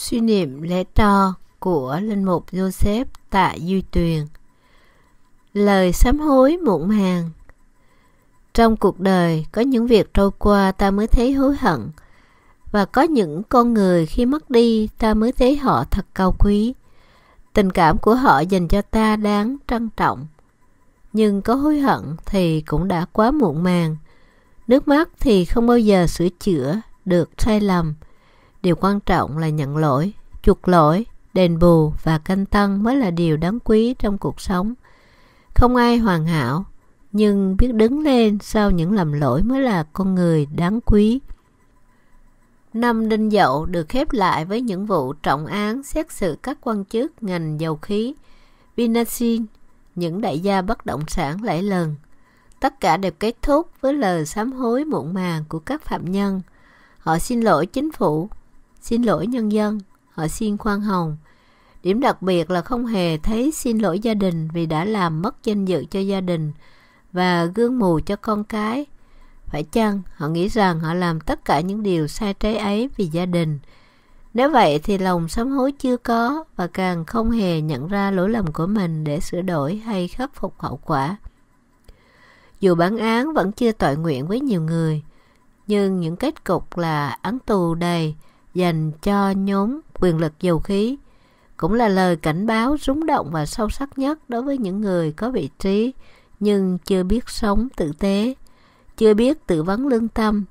Suy niệm lễ tro của Linh Mục Joseph Tạ Duy Tuyền Lời sám hối muộn màng Trong cuộc đời có những việc trôi qua ta mới thấy hối hận Và có những con người khi mất đi ta mới thấy họ thật cao quý Tình cảm của họ dành cho ta đáng trân trọng Nhưng có hối hận thì cũng đã quá muộn màng Nước mắt thì không bao giờ sửa chữa được sai lầm – Điều quan trọng là nhận lỗi, chuộc lỗi, đền bù và canh tân mới là điều đáng quý trong cuộc sống. Không ai hoàn hảo, nhưng biết đứng lên sau những lầm lỗi mới là con người đáng quý. Năm Đinh Dậu được khép lại với những vụ trọng án xét xử các quan chức ngành dầu khí, Vinasin, những đại gia bất động sản lãi lần. Tất cả đều kết thúc với lời sám hối muộn màng của các phạm nhân. Họ xin lỗi chính phủ, Xin lỗi nhân dân, họ xin khoan hồng. Điểm đặc biệt là không hề thấy xin lỗi gia đình vì đã làm mất danh dự cho gia đình và gương mù cho con cái. Phải chăng họ nghĩ rằng họ làm tất cả những điều sai trái ấy vì gia đình? Nếu vậy thì lòng sám hối chưa có và càng không hề nhận ra lỗi lầm của mình để sửa đổi hay khắc phục hậu quả. Dù bản án vẫn chưa tội nguyện với nhiều người, nhưng những kết cục là án tù đầy, dành cho nhóm quyền lực dầu khí cũng là lời cảnh báo rúng động và sâu sắc nhất đối với những người có vị trí nhưng chưa biết sống tử tế, chưa biết tự vấn lương tâm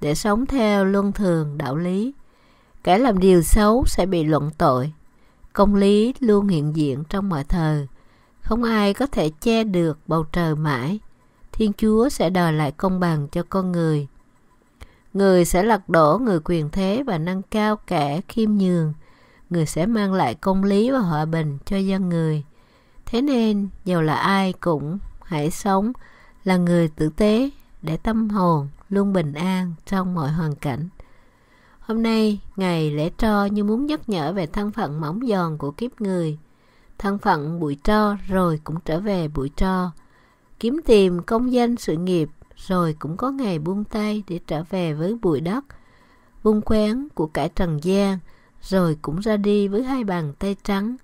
để sống theo luân thường đạo lý. Kẻ làm điều xấu sẽ bị luận tội. Công lý luôn hiện diện trong mọi thời. Không ai có thể che được bầu trời mãi. Thiên Chúa sẽ đòi lại công bằng cho con người. Người sẽ lật đổ người quyền thế và nâng cao kẻ khiêm nhường. Người sẽ mang lại công lý và hòa bình cho dân người. Thế nên, dù là ai cũng hãy sống là người tử tế để tâm hồn luôn bình an trong mọi hoàn cảnh. Hôm nay, ngày lễ tro như muốn nhắc nhở về thân phận mỏng giòn của kiếp người. Thân phận bụi tro rồi cũng trở về bụi tro. Kiếm tìm công danh sự nghiệp rồi cũng có ngày buông tay để trở về với bụi đất, vung khoáng của cải trần gian, rồi cũng ra đi với hai bàn tay trắng.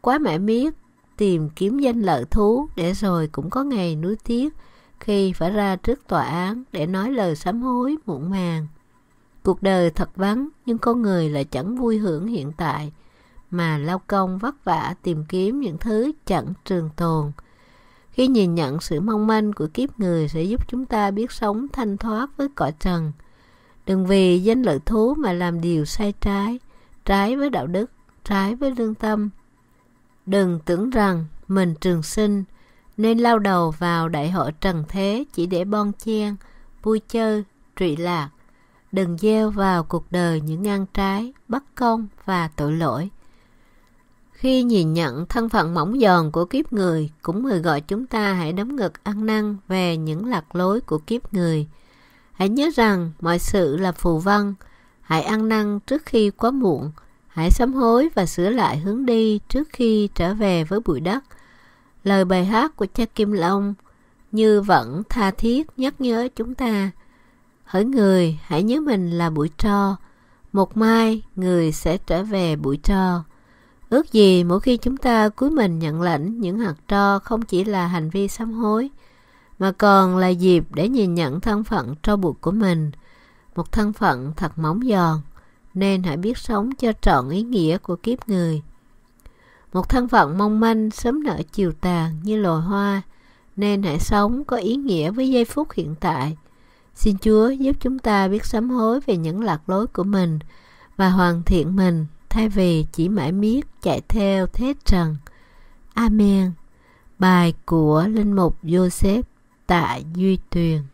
Quá mãi miết, tìm kiếm danh lợi thú để rồi cũng có ngày nuối tiếc khi phải ra trước tòa án để nói lời sám hối muộn màng. Cuộc đời thật vắng nhưng con người lại chẳng vui hưởng hiện tại mà lao công vất vả tìm kiếm những thứ chẳng trường tồn. Khi nhìn nhận sự mong manh của kiếp người sẽ giúp chúng ta biết sống thanh thoát với cõi trần. Đừng vì danh lợi thú mà làm điều sai trái, trái với đạo đức, trái với lương tâm. Đừng tưởng rằng mình trường sinh, nên lao đầu vào đại hội trần thế chỉ để bon chen, vui chơi, trụy lạc. Đừng gieo vào cuộc đời những ngang trái, bất công và tội lỗi. Khi nhìn nhận thân phận mỏng giòn của kiếp người, cũng mời gọi chúng ta hãy đấm ngực ăn năn về những lạc lối của kiếp người. Hãy nhớ rằng mọi sự là phù văn, hãy ăn năn trước khi quá muộn, hãy sám hối và sửa lại hướng đi trước khi trở về với bụi đất. Lời bài hát của cha Kim Long như vẫn tha thiết nhắc nhớ chúng ta. Hỡi người, hãy nhớ mình là bụi tro, một mai người sẽ trở về bụi tro. Ước gì mỗi khi chúng ta cúi mình nhận lãnh những hạt tro không chỉ là hành vi sám hối, mà còn là dịp để nhìn nhận thân phận tro bụi của mình, một thân phận thật móng giòn, nên hãy biết sống cho trọn ý nghĩa của kiếp người. Một thân phận mong manh sớm nở chiều tàn như loài hoa, nên hãy sống có ý nghĩa với giây phút hiện tại. Xin Chúa giúp chúng ta biết sám hối về những lạc lối của mình và hoàn thiện mình thay vì chỉ mãi miết chạy theo thế trần. Amen. Bài của Linh Mục Joseph tại Duy Tuyền